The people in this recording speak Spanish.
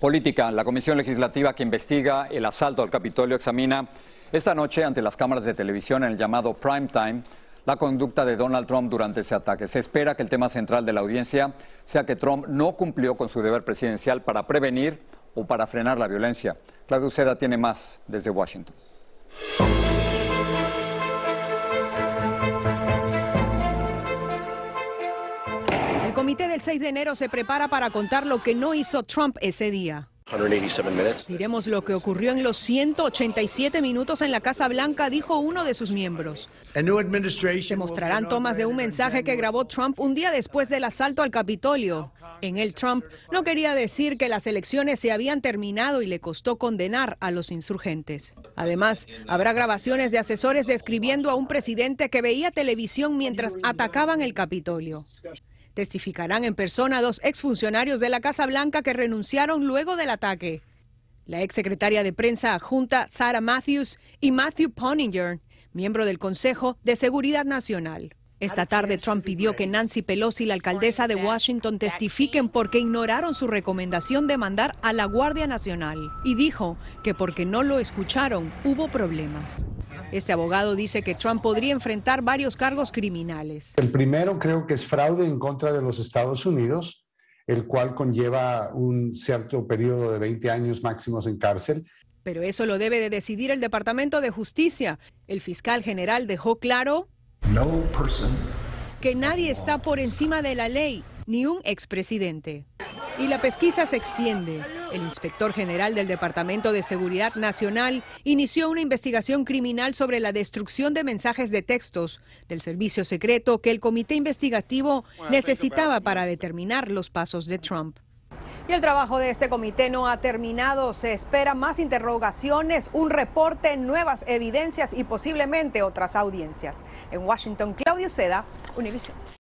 Política. La Comisión Legislativa que investiga el asalto al Capitolio examina esta noche ante las cámaras de televisión en el llamado prime time la conducta de Donald Trump durante ese ataque. Se espera que el tema central de la audiencia sea que Trump no cumplió con su deber presidencial para prevenir o para frenar la violencia. Claudia Uceda tiene más desde Washington. El comité del 6 de enero se prepara para contar lo que no hizo Trump ese día. Diremos lo que ocurrió en los 187 minutos en la Casa Blanca, dijo uno de sus miembros. Se mostrarán tomas de un mensaje que grabó Trump un día después del asalto al Capitolio. En él Trump no quería decir que las elecciones se habían terminado y le costó condenar a los insurgentes. Además, habrá grabaciones de asesores describiendo a un presidente que veía televisión mientras atacaban el Capitolio. Testificarán en persona dos exfuncionarios de la Casa Blanca que renunciaron luego del ataque. La exsecretaria de prensa adjunta Sarah Matthews y Matthew Poninger, miembro del Consejo de Seguridad Nacional. Esta tarde Trump pidió que Nancy Pelosi, la alcaldesa de Washington, testifiquen porque ignoraron su recomendación de mandar a la Guardia Nacional y dijo que porque no lo escucharon hubo problemas. Este abogado dice que Trump podría enfrentar varios cargos criminales. El primero creo que es fraude en contra de los Estados Unidos, el cual conlleva un cierto periodo de 20 años máximos en cárcel. Pero eso lo debe de decidir el Departamento de Justicia. El fiscal general dejó claro que nadie está por encima de la ley, ni un expresidente. Y la pesquisa se extiende. El inspector general del Departamento de Seguridad Nacional inició una investigación criminal sobre la destrucción de mensajes de textos del servicio secreto que el comité investigativo necesitaba para determinar los pasos de Trump. Y el trabajo de este comité no ha terminado. Se esperan más interrogaciones, un reporte, nuevas evidencias y posiblemente otras audiencias. En Washington, Claudio Seda, Univision.